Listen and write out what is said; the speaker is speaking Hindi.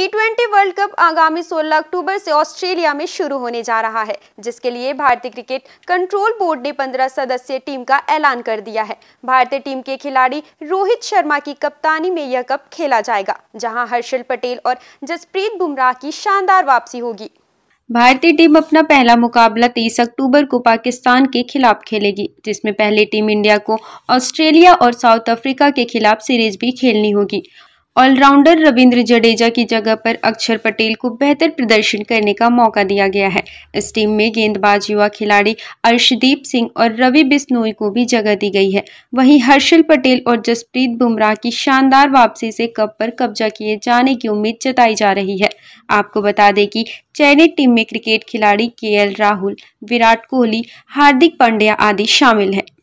टी वर्ल्ड कप आगामी 16 अक्टूबर से ऑस्ट्रेलिया में शुरू होने जा रहा है जिसके लिए भारतीय क्रिकेट कंट्रोल बोर्ड ने 15 सदस्य टीम का ऐलान कर दिया है भारतीय टीम के खिलाड़ी रोहित शर्मा की कप्तानी में यह कप खेला जाएगा जहां हर्षल पटेल और जसप्रीत बुमराह की शानदार वापसी होगी भारतीय टीम अपना पहला मुकाबला 30 अक्टूबर को पाकिस्तान के खिलाफ खेलेगी जिसमें पहले टीम इंडिया को ऑस्ट्रेलिया और साउथ अफ्रीका के खिलाफ सीरीज भी खेलनी होगी ऑलराउंडर रविंद्र जडेजा की जगह पर अक्षर पटेल को बेहतर प्रदर्शन करने का मौका दिया गया है इस टीम में गेंदबाज युवा खिलाड़ी अर्शदीप सिंह और रवि बिश्नोई को भी जगह दी गई है वहीं हर्षल पटेल और जसप्रीत बुमराह की शानदार वापसी से कप पर कब्जा किए जाने की उम्मीद जताई जा रही है आपको बता दें कि चयनित टीम में क्रिकेट खिलाड़ी के राहुल विराट कोहली हार्दिक पांड्या आदि शामिल हैं